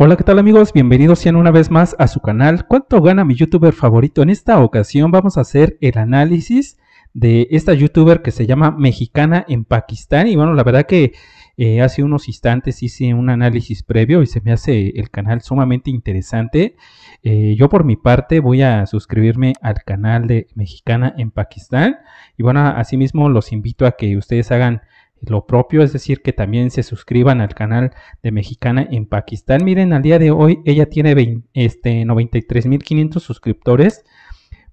Hola, ¿qué tal amigos? Bienvenidos sean una vez más a su canal. ¿Cuánto gana mi youtuber favorito? En esta ocasión vamos a hacer el análisis de esta youtuber que se llama Mexicana en Pakistán. Y bueno, la verdad que eh, hace unos instantes hice un análisis previo y se me hace el canal sumamente interesante. Eh, yo por mi parte voy a suscribirme al canal de Mexicana en Pakistán. Y bueno, asimismo los invito a que ustedes hagan lo propio es decir que también se suscriban al canal de Mexicana en Pakistán. Miren, al día de hoy ella tiene 20, este, mil 93.500 suscriptores.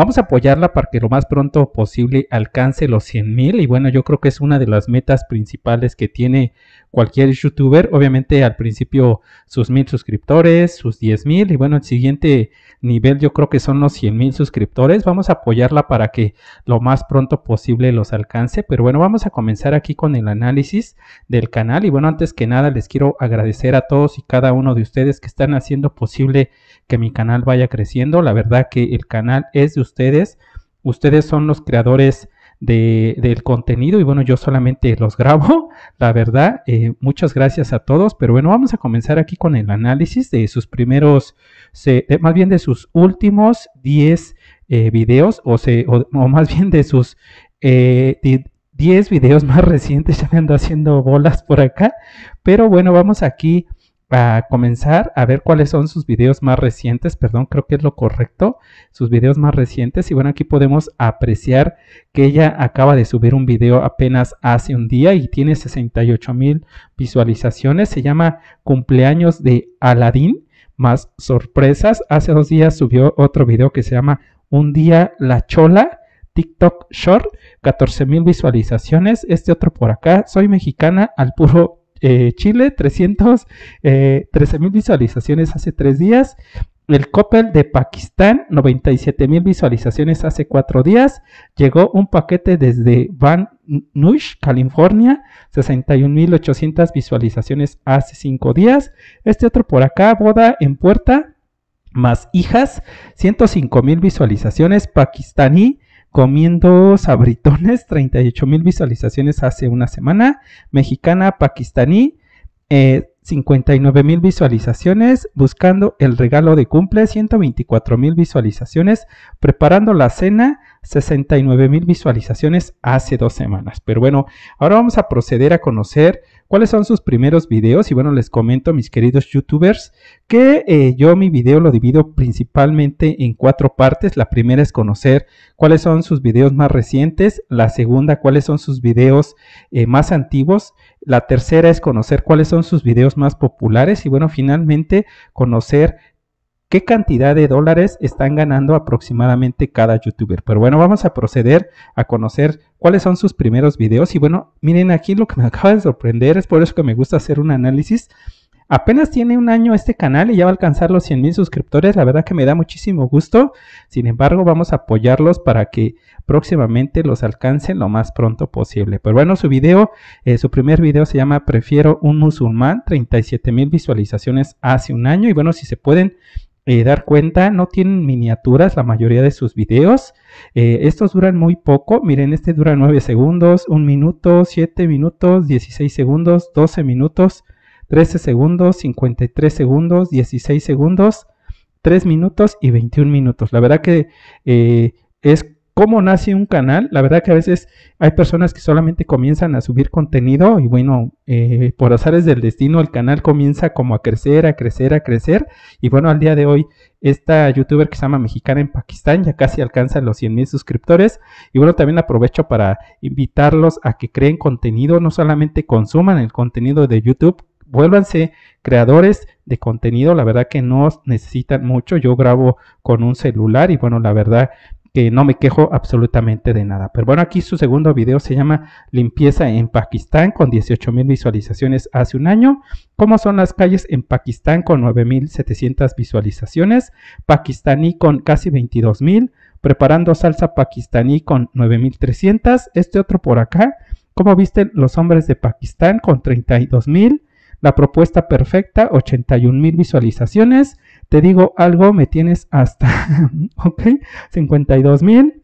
Vamos a apoyarla para que lo más pronto posible alcance los 100 mil y bueno, yo creo que es una de las metas principales que tiene cualquier youtuber. Obviamente al principio sus mil suscriptores, sus 10 mil y bueno, el siguiente nivel yo creo que son los 100 mil suscriptores. Vamos a apoyarla para que lo más pronto posible los alcance. Pero bueno, vamos a comenzar aquí con el análisis del canal y bueno, antes que nada les quiero agradecer a todos y cada uno de ustedes que están haciendo posible que mi canal vaya creciendo. La verdad que el canal es de ustedes ustedes. Ustedes son los creadores de, del contenido y bueno, yo solamente los grabo, la verdad. Eh, muchas gracias a todos, pero bueno, vamos a comenzar aquí con el análisis de sus primeros, más bien de sus últimos 10 eh, videos o, más bien de sus... 10 eh, videos más recientes, ya me ando haciendo bolas por acá, pero bueno, vamos aquí a comenzar a ver cuáles son sus videos más recientes, perdón, creo que es lo correcto, sus videos más recientes. Y bueno, aquí podemos apreciar que ella acaba de subir un video apenas hace un día y tiene 68 mil visualizaciones. Se llama Cumpleaños de Aladín, más sorpresas. Hace dos días subió otro video que se llama Un día la chola. TikTok Short, 14 mil visualizaciones. Este otro por acá. Soy mexicana al puro eh, Chile, 300, eh, mil visualizaciones hace tres días. El Coppel de Pakistán, 97 mil visualizaciones hace cuatro días. Llegó un paquete desde Van Nuys, California, 61.800 visualizaciones hace cinco días. Este otro por acá, boda en puerta, más hijas, 105 mil visualizaciones. Pakistaní, comiendo sabritones, 38 mil visualizaciones hace una semana, mexicana, pakistaní, 59 eh, mil visualizaciones, buscando el regalo de cumple, 124 mil visualizaciones, preparando la cena, 69 mil visualizaciones hace dos semanas. Pero bueno, ahora vamos a proceder a conocer cuáles son sus primeros videos. Y bueno, les comento, mis queridos youtubers, que eh, yo mi video lo divido principalmente en cuatro partes. La primera es conocer cuáles son sus videos más recientes. La segunda, cuáles son sus videos eh, más antiguos. La tercera es conocer cuáles son sus videos más populares. Y bueno, finalmente conocer qué cantidad de dólares están ganando aproximadamente cada youtuber. Pero bueno, vamos a proceder a conocer cuáles son sus primeros videos. Y bueno, miren aquí lo que me acaba de sorprender, es por eso que me gusta hacer un análisis. Apenas tiene un año este canal y ya va a alcanzar los 100 mil suscriptores. La verdad que me da muchísimo gusto. Sin embargo, vamos a apoyarlos para que próximamente los alcancen lo más pronto posible. Pero bueno, su video, eh, su primer video se llama Prefiero un musulmán. 37 mil visualizaciones hace un año. Y bueno, si se pueden eh, dar cuenta, no tienen miniaturas la mayoría de sus videos. Eh, estos duran muy poco. Miren, este dura 9 segundos, 1 minuto, 7 minutos, 16 segundos, 12 minutos, 13 segundos, 53 segundos, 16 segundos, 3 minutos y 21 minutos. La verdad que eh, es cómo nace un canal. La verdad que a veces hay personas que solamente comienzan a subir contenido y bueno, eh, por azares del destino el canal comienza como a crecer, a crecer, a crecer. Y bueno, al día de hoy esta youtuber que se llama Mexicana en Pakistán ya casi alcanza los 100 mil suscriptores. Y bueno, también aprovecho para invitarlos a que creen contenido, no solamente consuman el contenido de YouTube, vuélvanse creadores de contenido, la verdad que no necesitan mucho, yo grabo con un celular y bueno, la verdad que no me quejo absolutamente de nada. Pero bueno, aquí su segundo video se llama Limpieza en Pakistán con 18.000 visualizaciones hace un año. ¿Cómo son las calles en Pakistán con 9.700 visualizaciones? Pakistaní con casi 22.000. Preparando salsa pakistaní con 9.300. Este otro por acá. ¿Cómo visten los hombres de Pakistán con 32.000? La propuesta perfecta, mil visualizaciones. Te digo algo, me tienes hasta, ¿ok? 52 mil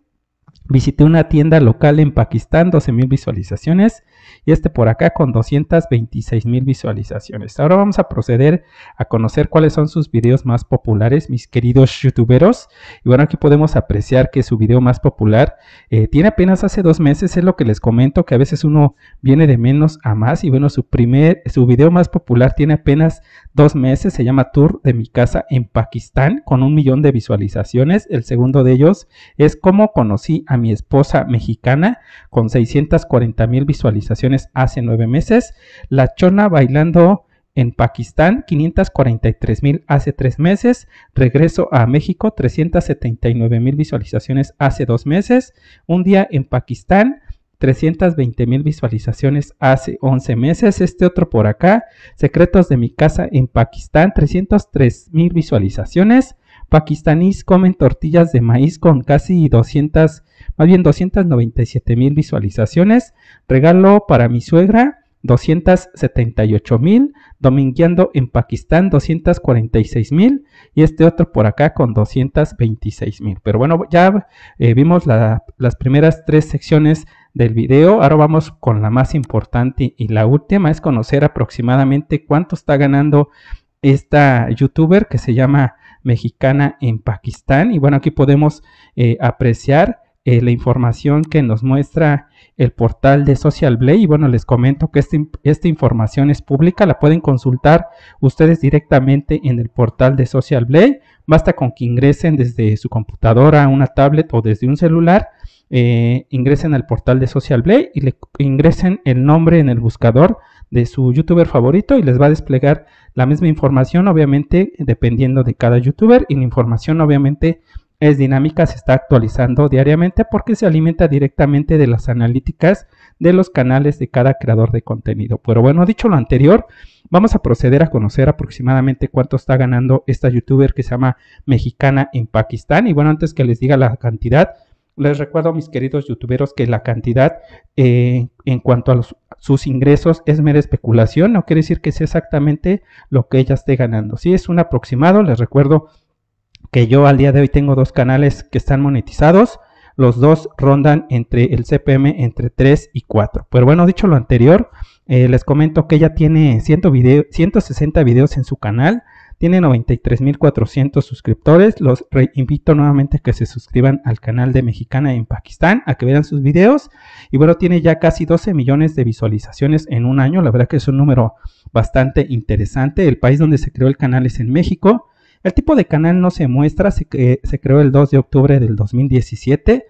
Visité una tienda local en Pakistán, 12.000 visualizaciones. Y este por acá con 226 mil visualizaciones. Ahora vamos a proceder a conocer cuáles son sus videos más populares, mis queridos youtuberos. Y bueno, aquí podemos apreciar que su video más popular eh, tiene apenas hace dos meses. Es lo que les comento, que a veces uno viene de menos a más. Y bueno, su, primer, su video más popular tiene apenas dos meses. Se llama Tour de mi casa en Pakistán con un millón de visualizaciones. El segundo de ellos es cómo conocí a mi esposa mexicana con 640 mil visualizaciones hace nueve meses. La Chona bailando en Pakistán, 543 mil hace tres meses. Regreso a México, 379 mil visualizaciones hace dos meses. Un día en Pakistán, 320 mil visualizaciones hace 11 meses. Este otro por acá, Secretos de mi casa en Pakistán, 303 mil visualizaciones pakistaníes comen tortillas de maíz con casi 200, más bien 297 mil visualizaciones. Regalo para mi suegra. 278 mil, domingueando en Pakistán 246 mil y este otro por acá con 226 mil. Pero bueno, ya eh, vimos las primeras tres secciones del video, ahora vamos con la más importante y la última es conocer aproximadamente cuánto está ganando esta youtuber que se llama mexicana en Pakistán. Y bueno, aquí podemos eh, apreciar eh, la información que nos muestra el portal de Social Blade. Y bueno, les comento que este, esta información es pública, la pueden consultar ustedes directamente en el portal de Social Blade. Basta con que ingresen desde su computadora, una tablet o desde un celular. Eh, ingresen al portal de Social Blade y le ingresen el nombre en el buscador de su youtuber favorito y les va a desplegar la misma información, obviamente, dependiendo de cada youtuber. Y la información, obviamente, es dinámica, se está actualizando diariamente porque se alimenta directamente de las analíticas de los canales de cada creador de contenido. Pero bueno, dicho lo anterior, vamos a proceder a conocer aproximadamente cuánto está ganando esta youtuber que se llama Mexicana en Pakistán. Y bueno, antes que les diga la cantidad, les recuerdo, mis queridos youtuberos, que la cantidad eh, en cuanto a sus ingresos es mera especulación, no quiere decir que sea exactamente lo que ella esté ganando. Si es un aproximado, les recuerdo que yo al día de hoy tengo dos canales que están monetizados. Los dos rondan entre el CPM entre 3 y 4. Pero bueno, dicho lo anterior, eh, les comento que ella tiene 100 160 videos en su canal. Tiene 93.400 suscriptores. Los invito nuevamente a que se suscriban al canal de Mexicana en Pakistán, a que vean sus videos. Y bueno, tiene ya casi 12 millones de visualizaciones en un año. La verdad que es un número bastante interesante. El país donde se creó el canal es en México. El tipo de canal no se muestra, se, eh, se creó el 2 de octubre del 2017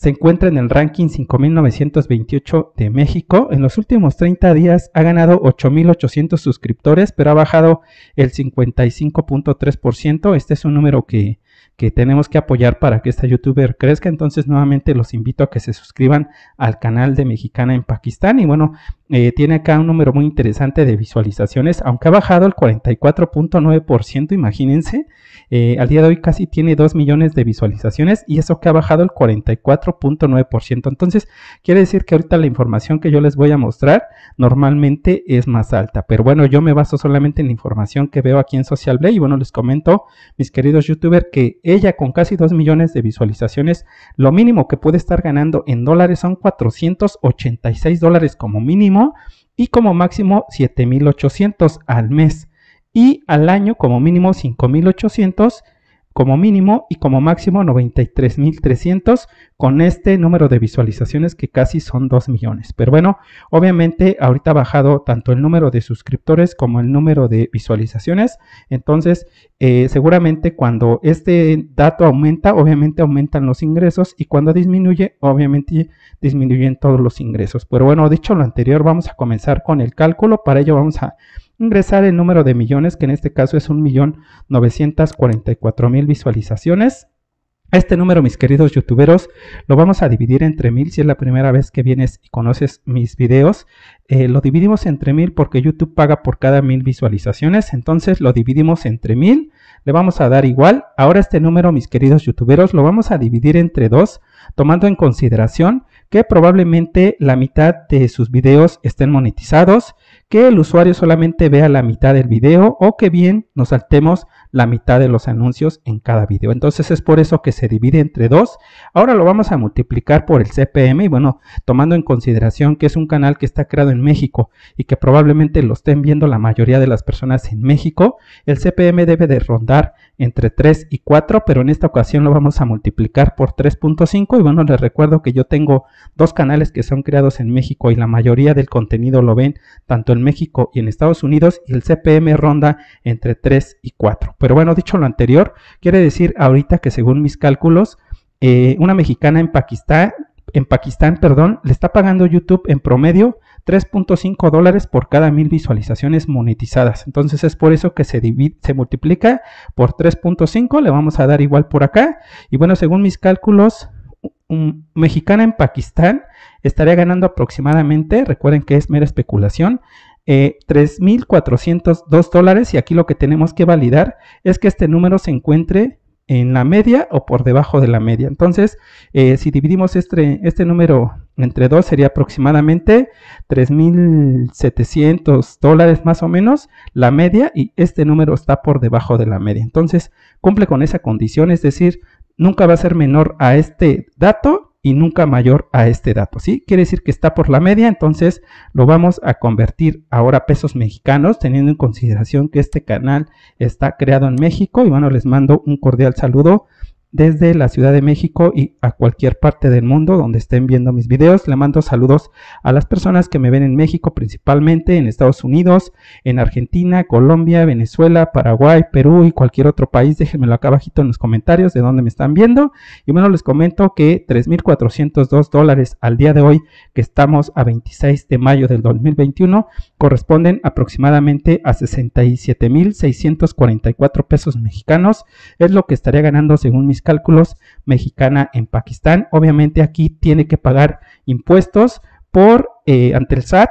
se encuentra en el ranking 5928 de México. En los últimos 30 días ha ganado 8800 suscriptores, pero ha bajado el 55.3%. Este es un número que, tenemos que apoyar para que esta youtuber crezca. Entonces, nuevamente los invito a que se suscriban al canal de Mexicana en Pakistán. Y bueno, eh, tiene acá un número muy interesante de visualizaciones, aunque ha bajado el 44.9%, imagínense, eh, al día de hoy casi tiene 2 millones de visualizaciones y eso que ha bajado el 44.9%. Entonces, quiere decir que ahorita la información que yo les voy a mostrar normalmente es más alta, pero bueno, yo me baso solamente en la información que veo aquí en Social Blade y bueno, les comento, mis queridos youtubers, que ella con casi 2 millones de visualizaciones, lo mínimo que puede estar ganando en dólares son 486 dólares como mínimo y como máximo 7.800 al mes y al año como mínimo 5.800 como mínimo y como máximo 93.300 con este número de visualizaciones que casi son 2 millones. Pero bueno, obviamente ahorita ha bajado tanto el número de suscriptores como el número de visualizaciones. Entonces, eh, seguramente cuando este dato aumenta, obviamente aumentan los ingresos y cuando disminuye, obviamente disminuyen todos los ingresos. Pero bueno, dicho lo anterior, vamos a comenzar con el cálculo. Para ello vamos a ingresar el número de millones, que en este caso es 1.944.000 visualizaciones. Este número, mis queridos youtuberos, lo vamos a dividir entre mil. Si es la primera vez que vienes y conoces mis videos, eh, lo dividimos entre mil porque YouTube paga por cada mil visualizaciones. Entonces lo dividimos entre mil. Le vamos a dar igual. Ahora este número, mis queridos youtuberos, lo vamos a dividir entre dos, tomando en consideración que probablemente la mitad de sus videos estén monetizados que el usuario solamente vea la mitad del video o que bien nos saltemos la mitad de los anuncios en cada video. Entonces es por eso que se divide entre dos. Ahora lo vamos a multiplicar por el CPM y bueno, tomando en consideración que es un canal que está creado en México y que probablemente lo estén viendo la mayoría de las personas en México, el CPM debe de rondar entre 3 y 4, pero en esta ocasión lo vamos a multiplicar por 3.5 y bueno, les recuerdo que yo tengo dos canales que son creados en México y la mayoría del contenido lo ven tanto en México y en Estados Unidos y el CPM ronda entre 3 y 4. Pero bueno, dicho lo anterior, quiere decir ahorita que según mis cálculos, eh, una mexicana en Pakistán, en Pakistán, perdón, le está pagando YouTube en promedio 3.5 dólares por cada mil visualizaciones monetizadas. Entonces es por eso que se, divide, se multiplica por 3.5, le vamos a dar igual por acá. Y bueno, según mis cálculos, un mexicana en Pakistán estaría ganando aproximadamente, recuerden que es mera especulación, 3.402 eh, dólares y aquí lo que tenemos que validar es que este número se encuentre en la media o por debajo de la media. Entonces, eh, si dividimos este, este número entre 2 sería aproximadamente 3.700 dólares más o menos la media y este número está por debajo de la media. Entonces, cumple con esa condición, es decir, nunca va a ser menor a este dato y nunca mayor a este dato, ¿sí? Quiere decir que está por la media, entonces lo vamos a convertir ahora a pesos mexicanos, teniendo en consideración que este canal está creado en México. Y bueno, les mando un cordial saludo desde la Ciudad de México y a cualquier parte del mundo donde estén viendo mis videos. Le mando saludos a las personas que me ven en México principalmente, en Estados Unidos, en Argentina, Colombia, Venezuela, Paraguay, Perú y cualquier otro país. Déjenmelo acá abajito en los comentarios de dónde me están viendo. Y bueno, les comento que 3.402 dólares al día de hoy, que estamos a 26 de mayo del 2021, corresponden aproximadamente a 67.644 pesos mexicanos. Es lo que estaría ganando según mis cálculos, mexicana en Pakistán. Obviamente aquí tiene que pagar impuestos por eh, ante el SAT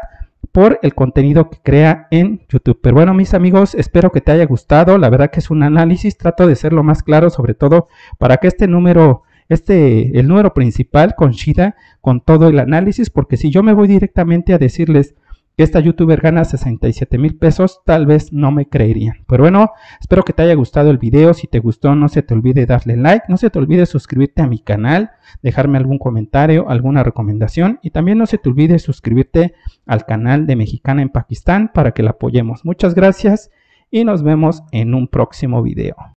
por el contenido que crea en YouTube. Pero bueno, mis amigos, espero que te haya gustado. La verdad que es un análisis, trato de ser lo más claro, sobre todo para que este número, este, el número principal coincida con todo el análisis, porque si yo me voy directamente a decirles esta youtuber gana 67 mil pesos, tal vez no me creerían. Pero bueno, espero que te haya gustado el video. Si te gustó, no se te olvide darle like, no se te olvide suscribirte a mi canal, dejarme algún comentario, alguna recomendación y también no se te olvide suscribirte al canal de Mexicana en Pakistán para que la apoyemos. Muchas gracias y nos vemos en un próximo video.